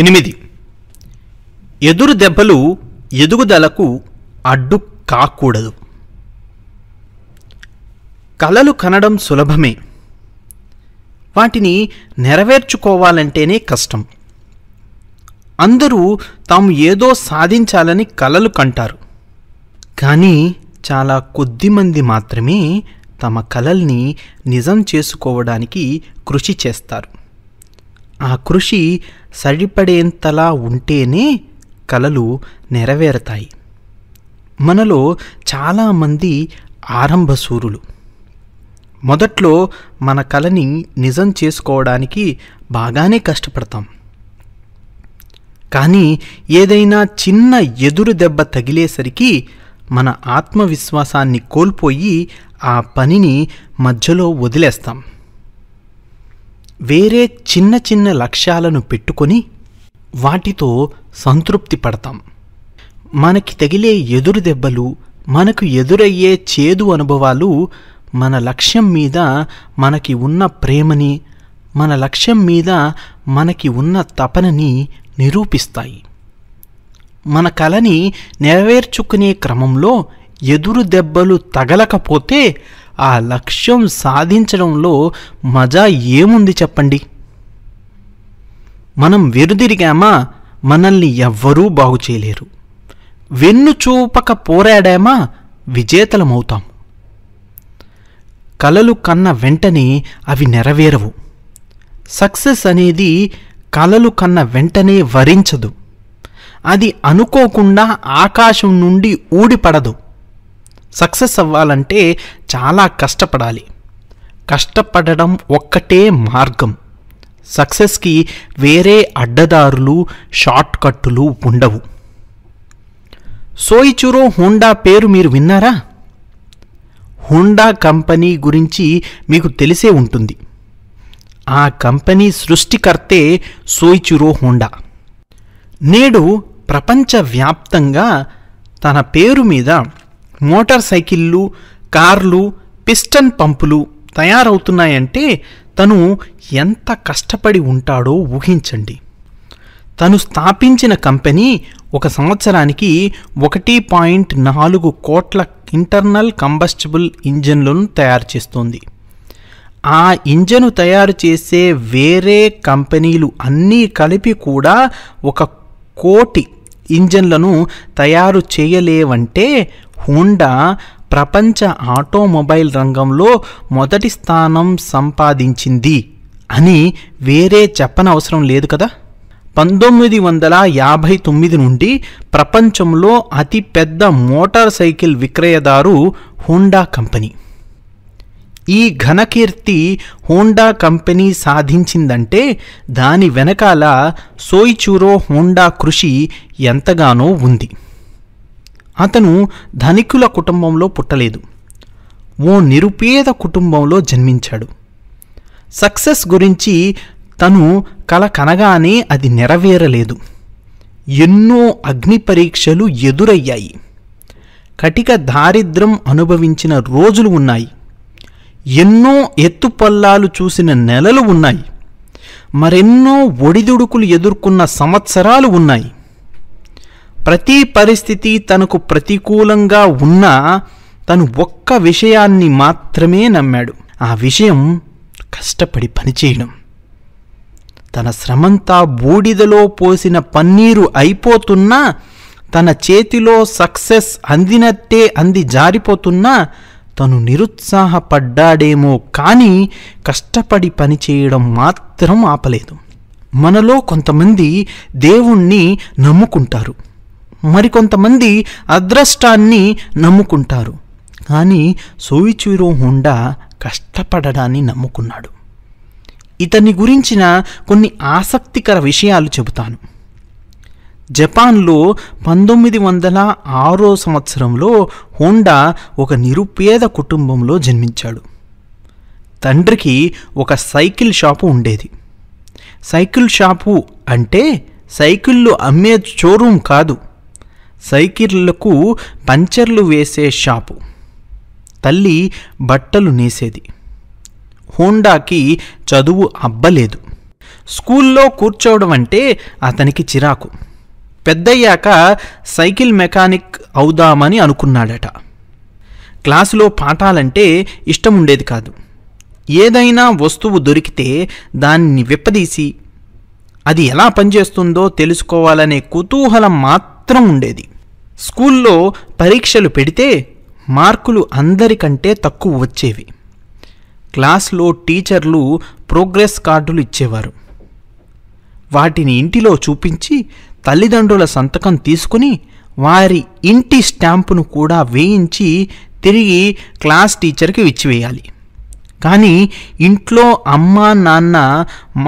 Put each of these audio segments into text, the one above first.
ఎనిమిది ఎదురు దెబ్బలు ఎదుగుదలకు అడ్డు కాకూడదు కలలు కనడం సులభమే వాటిని నెరవేర్చుకోవాలంటేనే కష్టం అందరూ తాము ఏదో సాధించాలని కలలు కంటారు కానీ చాలా కొద్దిమంది మాత్రమే తమ కలల్ని నిజం చేసుకోవడానికి కృషి చేస్తారు ఆ కృషి సరిపడేంతలా ఉంటేనే కలలు నెరవేరతాయి మనలో చాలామంది ఆరంభసూరులు మొదట్లో మన కలని నిజం చేసుకోవడానికి బాగానే కష్టపడతాం కానీ ఏదైనా చిన్న ఎదురు దెబ్బ తగిలేసరికి మన ఆత్మవిశ్వాసాన్ని కోల్పోయి ఆ పనిని మధ్యలో వదిలేస్తాం వేరే చిన్న చిన్న లక్ష్యాలను పెట్టుకొని వాటితో సంతృప్తి పడతాం మనకి తగిలే ఎదురు దెబ్బలు మనకు ఎదురయ్యే చేదు అనుభవాలు మన లక్ష్యం మీద మనకి ఉన్న ప్రేమని మన లక్ష్యం మీద మనకి ఉన్న తపనని నిరూపిస్తాయి మన కలని నెరవేర్చుకునే క్రమంలో ఎదురు దెబ్బలు తగలకపోతే ఆ లక్ష్యం సాధించడంలో మజా ఏముంది చెప్పండి మనం వెరుదిరిగామా మనల్ని ఎవ్వరూ బాగు చేయలేరు వెన్ను చూపక పోరాడామా విజేతలమవుతాం కలలు కన్న వెంటనే అవి నెరవేరవు సక్సెస్ అనేది కలలు కన్న వెంటనే వరించదు అది అనుకోకుండా ఆకాశం నుండి ఊడిపడదు సక్సెస్ అవ్వాలంటే చాలా కష్టపడాలి కష్టపడడం ఒక్కటే మార్గం సక్సెస్కి వేరే అడ్డదారులు కట్టులు ఉండవు సోయిచురో హోండా పేరు మీరు విన్నారా హోండా కంపెనీ గురించి మీకు తెలిసే ఉంటుంది ఆ కంపెనీ సృష్టికర్తే సోయిచురో హోండా నేడు ప్రపంచవ్యాప్తంగా తన పేరు మీద మోటార్ సైకిళ్ళు కార్లు పిస్టన్ పంపులు తయారవుతున్నాయంటే తను ఎంత కష్టపడి ఉంటాడో ఊహించండి తను స్థాపించిన కంపెనీ ఒక సంవత్సరానికి ఒకటి పాయింట్ నాలుగు కోట్ల ఇంటర్నల్ కంబస్టబుల్ ఇంజన్లను తయారు చేస్తుంది ఆ ఇంజను తయారు చేసే వేరే కంపెనీలు అన్నీ కలిపి కూడా ఒక కోటి ఇంజన్లను తయారు చేయలేవంటే హోండా ప్రపంచ ఆటోమొబైల్ రంగంలో మొదటి స్థానం సంపాదించింది అని వేరే చెప్పనవసరం లేదు కదా పంతొమ్మిది వందల యాభై తొమ్మిది నుండి ప్రపంచంలో అతిపెద్ద మోటార్ సైకిల్ విక్రయదారు హోండా కంపెనీ ఈ ఘనకీర్తి హోండా కంపెనీ సాధించిందంటే దాని వెనకాల సోయిచూరో హోండా కృషి ఎంతగానో ఉంది అతను ధనికుల కుటుంబంలో పుట్టలేదు ఓ నిరుపేద కుటుంబంలో జన్మించాడు సక్సెస్ గురించి తను కల కనగానే అది నెరవేరలేదు ఎన్నో అగ్ని పరీక్షలు ఎదురయ్యాయి కటిక దారిద్రం అనుభవించిన రోజులు ఉన్నాయి ఎన్నో ఎత్తుపల్లాలు చూసిన నెలలు ఉన్నాయి మరెన్నో ఒడిదుడుకులు ఎదుర్కొన్న సంవత్సరాలు ఉన్నాయి ప్రతి పరిస్థితి తనకు ప్రతికూలంగా ఉన్నా తను ఒక్క విషయాన్ని మాత్రమే నమ్మాడు ఆ విషయం కష్టపడి పనిచేయడం తన శ్రమంతా బూడిదలో పోసిన పన్నీరు అయిపోతున్నా తన చేతిలో సక్సెస్ అందినట్టే అంది జారిపోతున్నా తను నిరుత్సాహపడ్డాడేమో కానీ కష్టపడి పనిచేయడం మాత్రం ఆపలేదు మనలో కొంతమంది దేవుణ్ణి నమ్ముకుంటారు మరికొంతమంది అదృష్టాన్ని నమ్ముకుంటారు కానీ సోయిచూరో హోండా కష్టపడడాన్ని నమ్ముకున్నాడు ఇతని గురించిన కొన్ని ఆసక్తికర విషయాలు చెబుతాను జపాన్లో పంతొమ్మిది వందల ఆరో సంవత్సరంలో హోండా ఒక నిరుపేద కుటుంబంలో జన్మించాడు తండ్రికి ఒక సైకిల్ షాపు ఉండేది సైకిల్ షాపు అంటే సైకిళ్ళు అమ్మే షోరూం కాదు సైకిళ్లకు పంచర్లు వేసే షాపు తల్లి బట్టలు నేసేది హోండాకి చదువు అబ్బలేదు స్కూల్లో కూర్చోవడం అంటే అతనికి చిరాకు పెద్దయ్యాక సైకిల్ మెకానిక్ అవుదామని అనుకున్నాడట క్లాసులో పాఠాలంటే ఇష్టం ఉండేది కాదు ఏదైనా వస్తువు దొరికితే దాన్ని విప్పదీసి అది ఎలా పనిచేస్తుందో తెలుసుకోవాలనే కుతూహలం మాత్రం ఉండేది స్కూల్లో పరీక్షలు పెడితే మార్కులు అందరికంటే తక్కువ వచ్చేవి క్లాస్లో టీచర్లు ప్రోగ్రెస్ కార్డులు ఇచ్చేవారు వాటిని ఇంటిలో చూపించి తల్లిదండ్రుల సంతకం తీసుకుని వారి ఇంటి స్టాంపును కూడా వేయించి తిరిగి క్లాస్ టీచర్కి ఇచ్చివేయాలి కానీ ఇంట్లో అమ్మ నాన్న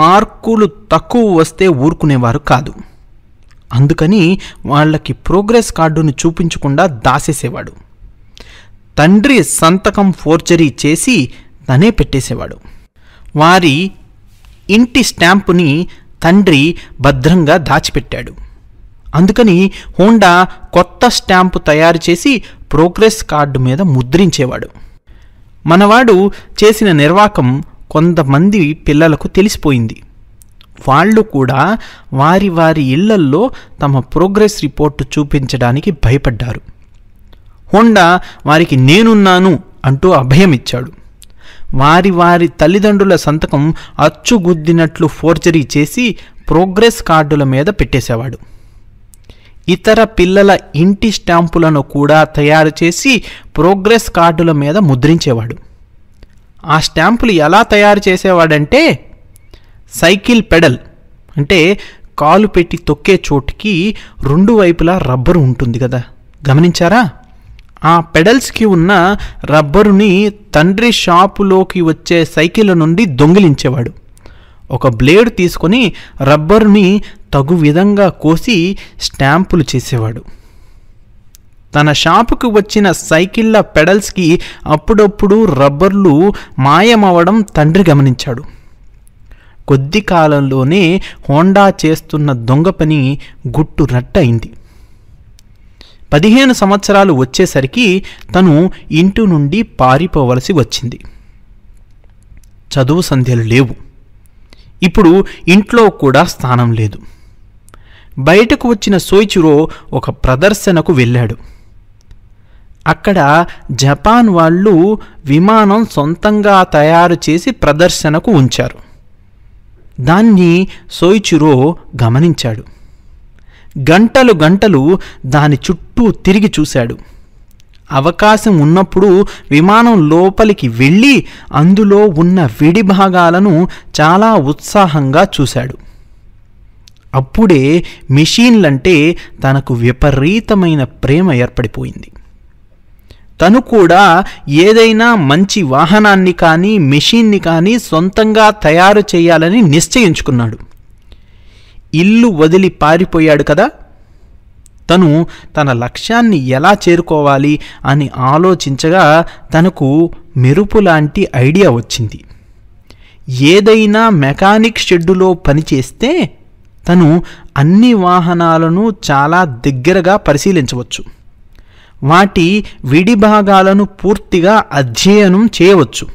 మార్కులు తక్కువ వస్తే ఊరుకునేవారు కాదు అందుకని వాళ్ళకి ప్రోగ్రెస్ కార్డును చూపించకుండా దాసేసేవాడు తండ్రి సంతకం ఫోర్జరీ చేసి తనే పెట్టేసేవాడు వారి ఇంటి స్టాంపుని తండ్రి భద్రంగా దాచిపెట్టాడు అందుకని హోండా కొత్త స్టాంపు తయారు చేసి ప్రోగ్రెస్ కార్డు మీద ముద్రించేవాడు మనవాడు చేసిన నిర్వాకం కొంతమంది పిల్లలకు తెలిసిపోయింది వాళ్ళు కూడా వారి వారి ఇళ్లల్లో తమ ప్రోగ్రెస్ రిపోర్టు చూపించడానికి భయపడ్డారు హోండా వారికి నేనున్నాను అంటూ అభయం ఇచ్చాడు వారి వారి తల్లిదండ్రుల సంతకం అచ్చుగుద్దినట్లు ఫోర్జరీ చేసి ప్రోగ్రెస్ కార్డుల మీద పెట్టేసేవాడు ఇతర పిల్లల ఇంటి స్టాంపులను కూడా తయారు చేసి ప్రోగ్రెస్ కార్డుల మీద ముద్రించేవాడు ఆ స్టాంపులు ఎలా తయారు చేసేవాడంటే సైకిల్ పెడల్ అంటే కాలు పెట్టి తొక్కే చోటుకి రెండు వైపులా రబ్బరు ఉంటుంది కదా గమనించారా ఆ పెడల్స్కి ఉన్న రబ్బరుని తండ్రి షాపులోకి వచ్చే సైకిల్ నుండి దొంగిలించేవాడు ఒక బ్లేడ్ తీసుకొని రబ్బరుని తగు విధంగా కోసి స్టాంపులు చేసేవాడు తన షాపుకు వచ్చిన సైకిళ్ళ పెడల్స్కి అప్పుడప్పుడు రబ్బర్లు మాయమవడం తండ్రి గమనించాడు కొద్ది కాలంలోనే హోండా చేస్తున్న దొంగ పని గుట్టు రట్టయింది పదిహేను సంవత్సరాలు వచ్చేసరికి తను ఇంటి నుండి పారిపోవలసి వచ్చింది చదువు సంధ్యలు లేవు ఇప్పుడు ఇంట్లో కూడా స్థానం లేదు బయటకు వచ్చిన సోయిచురో ఒక ప్రదర్శనకు వెళ్ళాడు అక్కడ జపాన్ వాళ్ళు విమానం సొంతంగా తయారు చేసి ప్రదర్శనకు ఉంచారు దాన్ని సోయిచురో గమనించాడు గంటలు గంటలు దాని చుట్టూ తిరిగి చూశాడు అవకాశం ఉన్నప్పుడు విమానం లోపలికి వెళ్ళి అందులో ఉన్న విడి భాగాలను చాలా ఉత్సాహంగా చూశాడు అప్పుడే మిషన్లంటే తనకు విపరీతమైన ప్రేమ ఏర్పడిపోయింది తను కూడా ఏదైనా మంచి వాహనాన్ని కానీ మెషిన్ని కానీ సొంతంగా తయారు చేయాలని నిశ్చయించుకున్నాడు ఇల్లు వదిలి పారిపోయాడు కదా తను తన లక్ష్యాన్ని ఎలా చేరుకోవాలి అని ఆలోచించగా తనకు మెరుపు లాంటి ఐడియా వచ్చింది ఏదైనా మెకానిక్ షెడ్డులో పనిచేస్తే తను అన్ని వాహనాలను చాలా దగ్గరగా పరిశీలించవచ్చు వాటి విడిభాగాలను పూర్తిగా అధ్యయనం చేయవచ్చు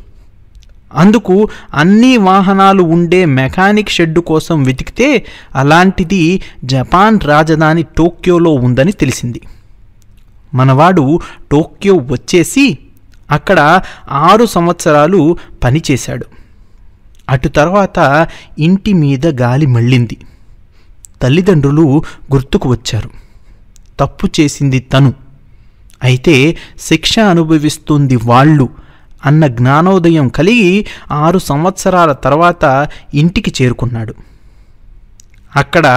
అందుకు అన్ని వాహనాలు ఉండే మెకానిక్ షెడ్డు కోసం వెతికితే అలాంటిది జపాన్ రాజధాని టోక్యోలో ఉందని తెలిసింది మనవాడు టోక్యో వచ్చేసి అక్కడ ఆరు సంవత్సరాలు పనిచేశాడు అటు తర్వాత ఇంటి మీద గాలి మళ్ళింది తల్లిదండ్రులు గుర్తుకు వచ్చారు తప్పు చేసింది తను అయితే శిక్ష అనుభవిస్తుంది వాళ్ళు అన్న జ్ఞానోదయం కలిగి ఆరు సంవత్సరాల తర్వాత ఇంటికి చేరుకున్నాడు అక్కడ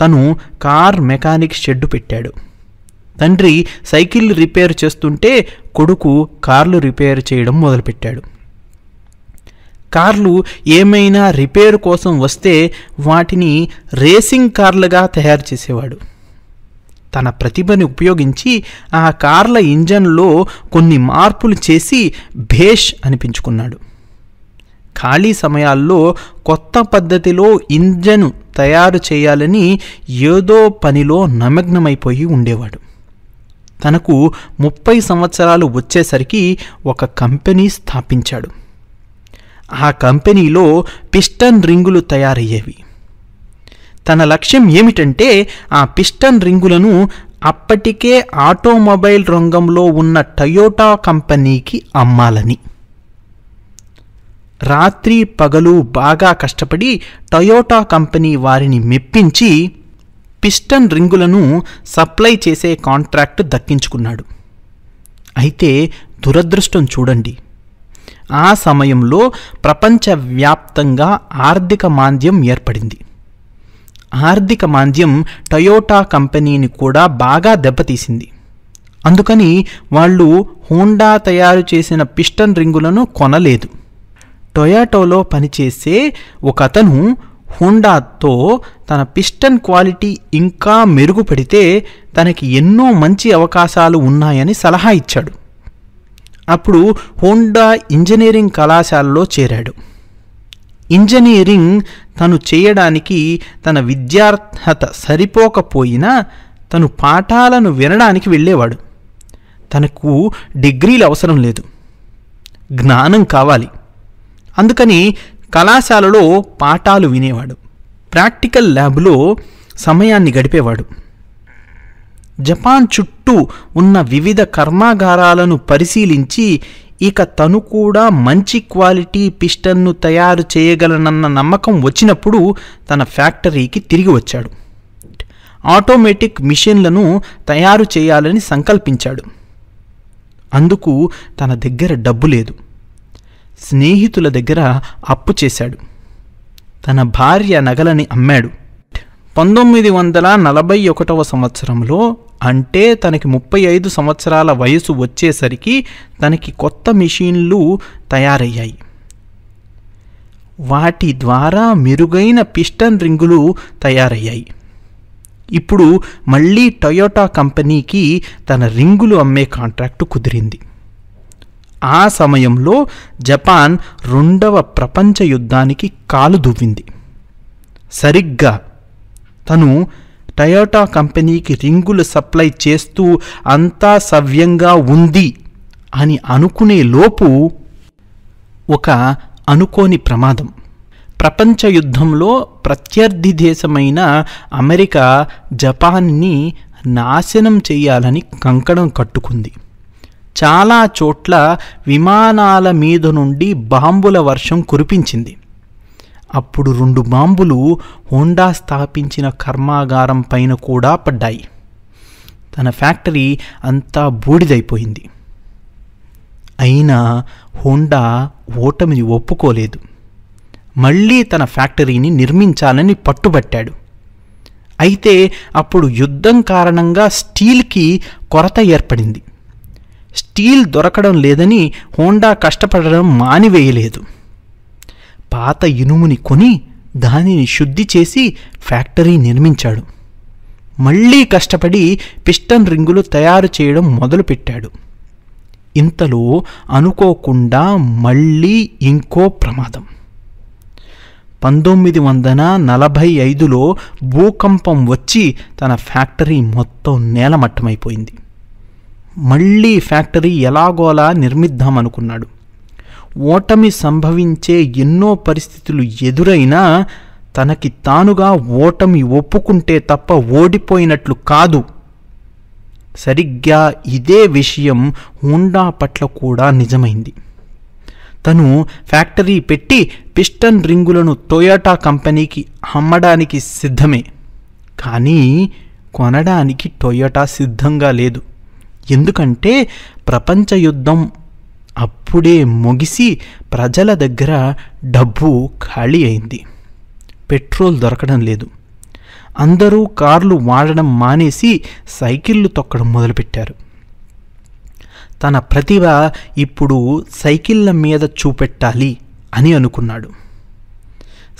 తను కార్ మెకానిక్ షెడ్డు పెట్టాడు తండ్రి సైకిల్ రిపేర్ చేస్తుంటే కొడుకు కార్లు రిపేర్ చేయడం మొదలుపెట్టాడు కార్లు ఏమైనా రిపేర్ కోసం వస్తే వాటిని రేసింగ్ కార్లుగా తయారు చేసేవాడు తన ప్రతిభని ఉపయోగించి ఆ కార్ల ఇంజన్లో కొన్ని మార్పులు చేసి భేష్ అనిపించుకున్నాడు ఖాళీ సమయాల్లో కొత్త పద్ధతిలో ఇంజను తయారు చేయాలని ఏదో పనిలో నమగ్నమైపోయి ఉండేవాడు తనకు ముప్పై సంవత్సరాలు వచ్చేసరికి ఒక కంపెనీ స్థాపించాడు ఆ కంపెనీలో పిస్టన్ రింగులు తయారయ్యేవి తన లక్ష్యం ఏమిటంటే ఆ పిస్టన్ రింగులను అప్పటికే ఆటోమొబైల్ రంగంలో ఉన్న టయోటా కంపెనీకి అమ్మాలని రాత్రి పగలు బాగా కష్టపడి టయోటా కంపెనీ వారిని మెప్పించి పిస్టన్ రింగులను సప్లై చేసే కాంట్రాక్ట్ దక్కించుకున్నాడు అయితే దురదృష్టం చూడండి ఆ సమయంలో ప్రపంచవ్యాప్తంగా ఆర్థిక మాంద్యం ఏర్పడింది ఆర్థిక మాంద్యం టయోటా కంపెనీని కూడా బాగా దెబ్బతీసింది అందుకని వాళ్ళు హోండా తయారు చేసిన పిస్టన్ రింగులను కొనలేదు టొయాటోలో పనిచేసే ఒక అతను హోండాతో తన పిస్టన్ క్వాలిటీ ఇంకా మెరుగుపడితే తనకి ఎన్నో మంచి అవకాశాలు ఉన్నాయని సలహా ఇచ్చాడు అప్పుడు హోండా ఇంజనీరింగ్ కళాశాలలో చేరాడు ఇంజనీరింగ్ తను చేయడానికి తన విద్యార్హత సరిపోకపోయినా తను పాఠాలను వినడానికి వెళ్ళేవాడు తనకు డిగ్రీలు అవసరం లేదు జ్ఞానం కావాలి అందుకని కళాశాలలో పాఠాలు వినేవాడు ప్రాక్టికల్ ల్యాబ్లో సమయాన్ని గడిపేవాడు జపాన్ చుట్టూ ఉన్న వివిధ కర్మాగారాలను పరిశీలించి ఇక తను కూడా మంచి క్వాలిటీ పిస్టన్ను తయారు చేయగలనన్న నమ్మకం వచ్చినప్పుడు తన ఫ్యాక్టరీకి తిరిగి వచ్చాడు ఆటోమేటిక్ మిషన్లను తయారు చేయాలని సంకల్పించాడు అందుకు తన దగ్గర డబ్బు లేదు స్నేహితుల దగ్గర అప్పు చేశాడు తన భార్య నగలని అమ్మాడు పంతొమ్మిది వందల నలభై ఒకటవ సంవత్సరంలో అంటే తనకి ముప్పై ఐదు సంవత్సరాల వయసు వచ్చేసరికి తనకి కొత్త మిషన్లు తయారయ్యాయి వాటి ద్వారా మెరుగైన పిస్టన్ రింగులు తయారయ్యాయి ఇప్పుడు మళ్ళీ టొయోటా కంపెనీకి తన రింగులు అమ్మే కాంట్రాక్టు కుదిరింది ఆ సమయంలో జపాన్ రెండవ ప్రపంచ యుద్ధానికి కాలు దువ్వింది సరిగ్గా తను టయోటా కంపెనీకి రింగులు సప్లై చేస్తూ అంతా సవ్యంగా ఉంది అని అనుకునే లోపు ఒక అనుకోని ప్రమాదం ప్రపంచ యుద్ధంలో ప్రత్యర్థి దేశమైన అమెరికా జపాన్ని నాశనం చేయాలని కంకణం కట్టుకుంది చాలా చోట్ల విమానాల మీద నుండి బాంబుల వర్షం కురిపించింది అప్పుడు రెండు బాంబులు హోండా స్థాపించిన కర్మాగారం పైన కూడా పడ్డాయి తన ఫ్యాక్టరీ అంతా బూడిదైపోయింది అయినా హోండా ఓటమిని ఒప్పుకోలేదు మళ్ళీ తన ఫ్యాక్టరీని నిర్మించాలని పట్టుబట్టాడు అయితే అప్పుడు యుద్ధం కారణంగా స్టీల్కి కొరత ఏర్పడింది స్టీల్ దొరకడం లేదని హోండా కష్టపడడం మానివేయలేదు పాత ఇనుముని కొని దానిని శుద్ధి చేసి ఫ్యాక్టరీ నిర్మించాడు మళ్ళీ కష్టపడి పిస్టన్ రింగులు తయారు చేయడం మొదలుపెట్టాడు ఇంతలో అనుకోకుండా మళ్ళీ ఇంకో ప్రమాదం పంతొమ్మిది వందల నలభై ఐదులో భూకంపం వచ్చి తన ఫ్యాక్టరీ మొత్తం నేలమట్టమైపోయింది మళ్ళీ ఫ్యాక్టరీ ఎలాగోలా నిర్మిద్దామనుకున్నాడు ఓటమి సంభవించే ఎన్నో పరిస్థితులు ఎదురైనా తనకి తానుగా ఓటమి ఒప్పుకుంటే తప్ప ఓడిపోయినట్లు కాదు సరిగ్గా ఇదే విషయం హుండా పట్ల కూడా నిజమైంది తను ఫ్యాక్టరీ పెట్టి పిస్టన్ రింగులను టొయోటా కంపెనీకి అమ్మడానికి సిద్ధమే కానీ కొనడానికి టొయోటా సిద్ధంగా లేదు ఎందుకంటే ప్రపంచ యుద్ధం అప్పుడే ముగిసి ప్రజల దగ్గర డబ్బు ఖాళీ అయింది పెట్రోల్ దొరకడం లేదు అందరూ కార్లు వాడడం మానేసి సైకిళ్ళు తొక్కడం మొదలుపెట్టారు తన ప్రతిభ ఇప్పుడు సైకిళ్ళ మీద చూపెట్టాలి అని అనుకున్నాడు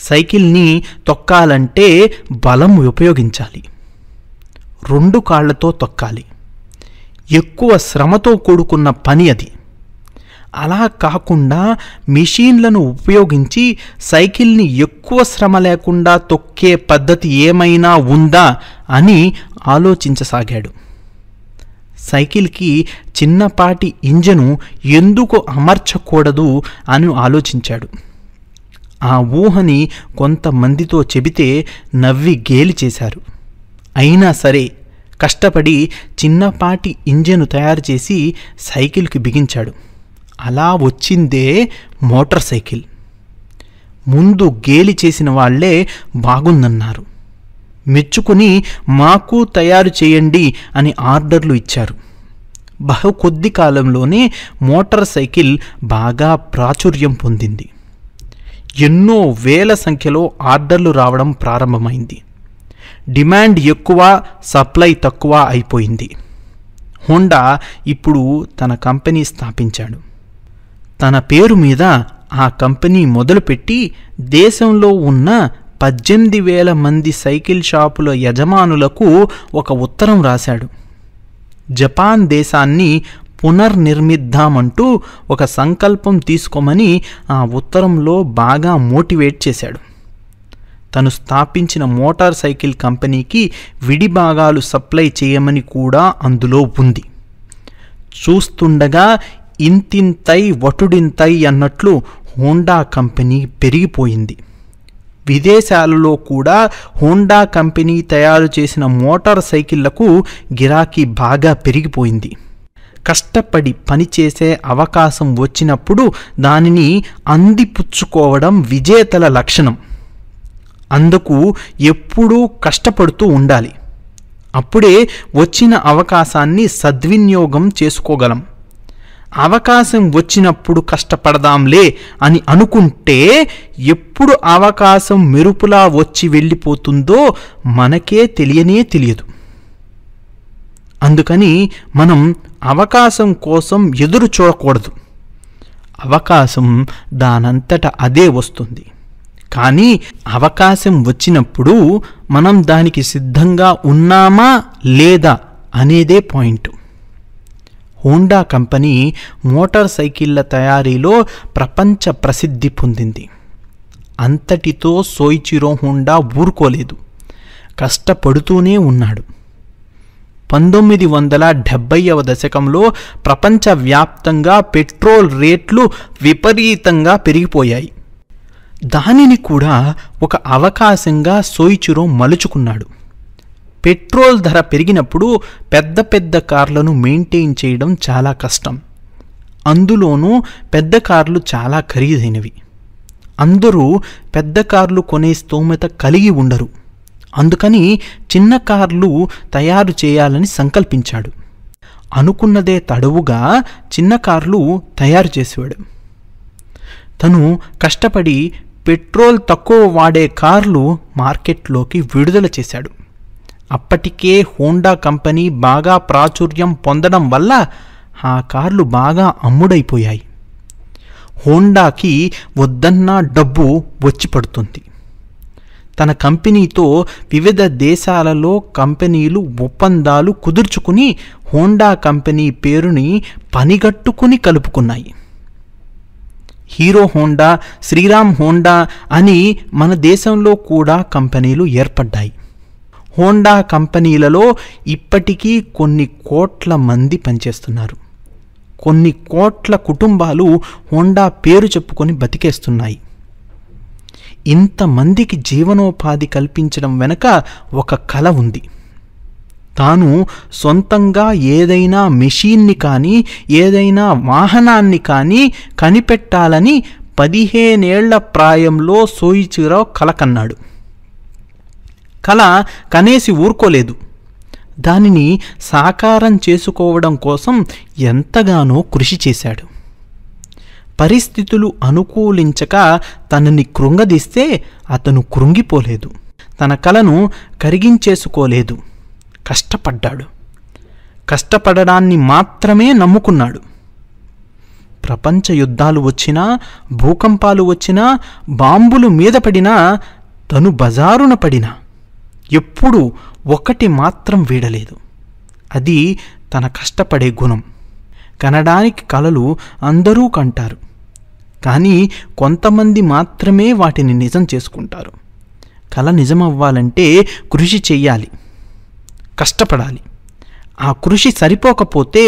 సైకిల్ని తొక్కాలంటే బలం ఉపయోగించాలి రెండు కాళ్లతో తొక్కాలి ఎక్కువ శ్రమతో కూడుకున్న పని అది అలా కాకుండా మిషన్లను ఉపయోగించి సైకిల్ని ఎక్కువ శ్రమ లేకుండా తొక్కే పద్ధతి ఏమైనా ఉందా అని ఆలోచించసాగాడు సైకిల్కి చిన్నపాటి ఇంజను ఎందుకు అమర్చకూడదు అని ఆలోచించాడు ఆ ఊహని కొంతమందితో చెబితే నవ్వి గేలి చేశారు అయినా సరే కష్టపడి చిన్నపాటి ఇంజను తయారు చేసి సైకిల్కి బిగించాడు అలా వచ్చిందే మోటార్ సైకిల్ ముందు గేలి చేసిన వాళ్లే బాగుందన్నారు మెచ్చుకుని మాకు తయారు చేయండి అని ఆర్డర్లు ఇచ్చారు బహు కొద్ది కాలంలోనే మోటార్ సైకిల్ బాగా ప్రాచుర్యం పొందింది ఎన్నో వేల సంఖ్యలో ఆర్డర్లు రావడం ప్రారంభమైంది డిమాండ్ ఎక్కువ సప్లై తక్కువ అయిపోయింది హోండా ఇప్పుడు తన కంపెనీ స్థాపించాడు తన పేరు మీద ఆ కంపెనీ మొదలుపెట్టి దేశంలో ఉన్న పద్దెనిమిది వేల మంది సైకిల్ షాపుల యజమానులకు ఒక ఉత్తరం రాశాడు జపాన్ దేశాన్ని పునర్నిర్మిద్దామంటూ ఒక సంకల్పం తీసుకోమని ఆ ఉత్తరంలో బాగా మోటివేట్ చేశాడు తను స్థాపించిన మోటార్ సైకిల్ కంపెనీకి విడి భాగాలు సప్లై చేయమని కూడా అందులో ఉంది చూస్తుండగా ఇంతింతై వటుడింతై అన్నట్లు హోండా కంపెనీ పెరిగిపోయింది విదేశాలలో కూడా హోండా కంపెనీ తయారు చేసిన మోటార్ సైకిళ్లకు గిరాకీ బాగా పెరిగిపోయింది కష్టపడి పనిచేసే అవకాశం వచ్చినప్పుడు దానిని అందిపుచ్చుకోవడం విజేతల లక్షణం అందుకు ఎప్పుడూ కష్టపడుతూ ఉండాలి అప్పుడే వచ్చిన అవకాశాన్ని సద్వినియోగం చేసుకోగలం అవకాశం వచ్చినప్పుడు కష్టపడదాంలే అని అనుకుంటే ఎప్పుడు అవకాశం మెరుపులా వచ్చి వెళ్ళిపోతుందో మనకే తెలియనే తెలియదు అందుకని మనం అవకాశం కోసం ఎదురు చూడకూడదు అవకాశం దానంతట అదే వస్తుంది కానీ అవకాశం వచ్చినప్పుడు మనం దానికి సిద్ధంగా ఉన్నామా లేదా అనేదే పాయింట్ హోండా కంపెనీ మోటార్ సైకిళ్ల తయారీలో ప్రపంచ ప్రసిద్ధి పొందింది అంతటితో సోయిచిరో హోండా ఊరుకోలేదు కష్టపడుతూనే ఉన్నాడు పంతొమ్మిది వందల డెబ్బైవ దశకంలో ప్రపంచవ్యాప్తంగా పెట్రోల్ రేట్లు విపరీతంగా పెరిగిపోయాయి దానిని కూడా ఒక అవకాశంగా సోయిచిరో మలుచుకున్నాడు పెట్రోల్ ధర పెరిగినప్పుడు పెద్ద పెద్ద కార్లను మెయింటైన్ చేయడం చాలా కష్టం అందులోనూ పెద్ద కార్లు చాలా ఖరీదైనవి అందరూ పెద్ద కార్లు కొనే స్తోమత కలిగి ఉండరు అందుకని చిన్న కార్లు తయారు చేయాలని సంకల్పించాడు అనుకున్నదే తడవుగా చిన్న కార్లు తయారు చేసేవాడు తను కష్టపడి పెట్రోల్ తక్కువ వాడే కార్లు మార్కెట్లోకి విడుదల చేశాడు అప్పటికే హోండా కంపెనీ బాగా ప్రాచుర్యం పొందడం వల్ల ఆ కార్లు బాగా అమ్ముడైపోయాయి హోండాకి వద్దన్నా డబ్బు వచ్చి పడుతుంది తన కంపెనీతో వివిధ దేశాలలో కంపెనీలు ఒప్పందాలు కుదుర్చుకుని హోండా కంపెనీ పేరుని పనిగట్టుకుని కలుపుకున్నాయి హీరో హోండా శ్రీరామ్ హోండా అని మన దేశంలో కూడా కంపెనీలు ఏర్పడ్డాయి హోండా కంపెనీలలో ఇప్పటికీ కొన్ని కోట్ల మంది పనిచేస్తున్నారు కొన్ని కోట్ల కుటుంబాలు హోండా పేరు చెప్పుకొని బతికేస్తున్నాయి ఇంతమందికి జీవనోపాధి కల్పించడం వెనుక ఒక కళ ఉంది తాను సొంతంగా ఏదైనా మెషీన్ని కానీ ఏదైనా వాహనాన్ని కానీ కనిపెట్టాలని పదిహేనేళ్ల ప్రాయంలో సోయిచిరావు కలకన్నాడు కళ కనేసి ఊరుకోలేదు దానిని సాకారం చేసుకోవడం కోసం ఎంతగానో కృషి చేశాడు పరిస్థితులు అనుకూలించక తనని కృంగదీస్తే అతను కృంగిపోలేదు తన కలను కరిగించేసుకోలేదు కష్టపడ్డాడు కష్టపడడాన్ని మాత్రమే నమ్ముకున్నాడు ప్రపంచ యుద్ధాలు వచ్చినా భూకంపాలు వచ్చినా బాంబులు మీద పడినా తను బజారున పడినా ఎప్పుడూ ఒకటి మాత్రం వీడలేదు అది తన కష్టపడే గుణం కనడానికి కలలు అందరూ కంటారు కానీ కొంతమంది మాత్రమే వాటిని నిజం చేసుకుంటారు కళ నిజమవ్వాలంటే కృషి చేయాలి కష్టపడాలి ఆ కృషి సరిపోకపోతే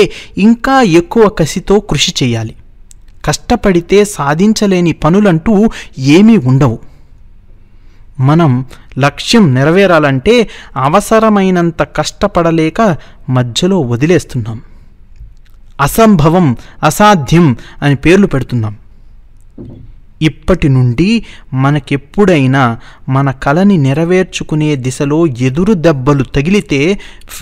ఇంకా ఎక్కువ కసితో కృషి చేయాలి కష్టపడితే సాధించలేని పనులంటూ ఏమీ ఉండవు మనం లక్ష్యం నెరవేరాలంటే అవసరమైనంత కష్టపడలేక మధ్యలో వదిలేస్తున్నాం అసంభవం అసాధ్యం అని పేర్లు పెడుతున్నాం ఇప్పటి నుండి మనకెప్పుడైనా మన కలని నెరవేర్చుకునే దిశలో ఎదురు దెబ్బలు తగిలితే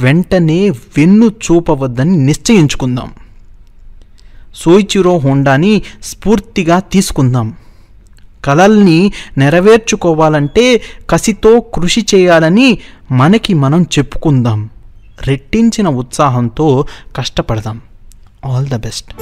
వెంటనే వెన్ను చూపవద్దని నిశ్చయించుకుందాం సోయిచిరో హోండాని స్ఫూర్తిగా తీసుకుందాం కలల్ని నెరవేర్చుకోవాలంటే కసితో కృషి చేయాలని మనకి మనం చెప్పుకుందాం రెట్టించిన ఉత్సాహంతో కష్టపడదాం ఆల్ ద బెస్ట్